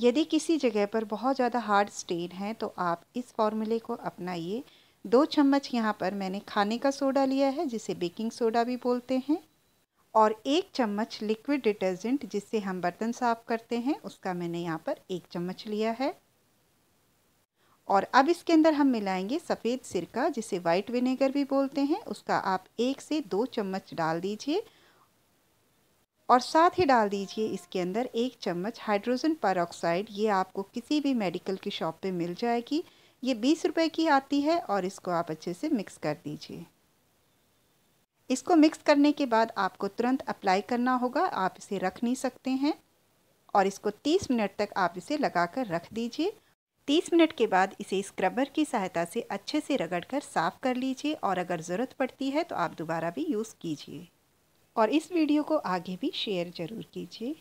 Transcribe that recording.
यदि किसी जगह पर बहुत ज़्यादा हार्ड स्टेन है तो आप इस फॉर्मूले को अपनाइए दो चम्मच यहाँ पर मैंने खाने का सोडा लिया है जिसे बेकिंग सोडा भी बोलते हैं और एक चम्मच लिक्विड डिटर्जेंट जिससे हम बर्तन साफ करते हैं उसका मैंने यहाँ पर एक चम्मच लिया है और अब इसके अंदर हम मिलाएंगे सफ़ेद सिरका जिसे वाइट विनेगर भी बोलते हैं उसका आप एक से दो चम्मच डाल दीजिए और साथ ही डाल दीजिए इसके अंदर एक चम्मच हाइड्रोजन पर ये आपको किसी भी मेडिकल की शॉप पे मिल जाएगी ये बीस रुपए की आती है और इसको आप अच्छे से मिक्स कर दीजिए इसको मिक्स करने के बाद आपको तुरंत अप्लाई करना होगा आप इसे रख नहीं सकते हैं और इसको 30 मिनट तक आप इसे लगा कर रख दीजिए 30 मिनट के बाद इसे स्क्रबर की सहायता से अच्छे से रगड़ कर साफ़ कर लीजिए और अगर ज़रूरत पड़ती है तो आप दोबारा भी यूज़ कीजिए और इस वीडियो को आगे भी शेयर ज़रूर कीजिए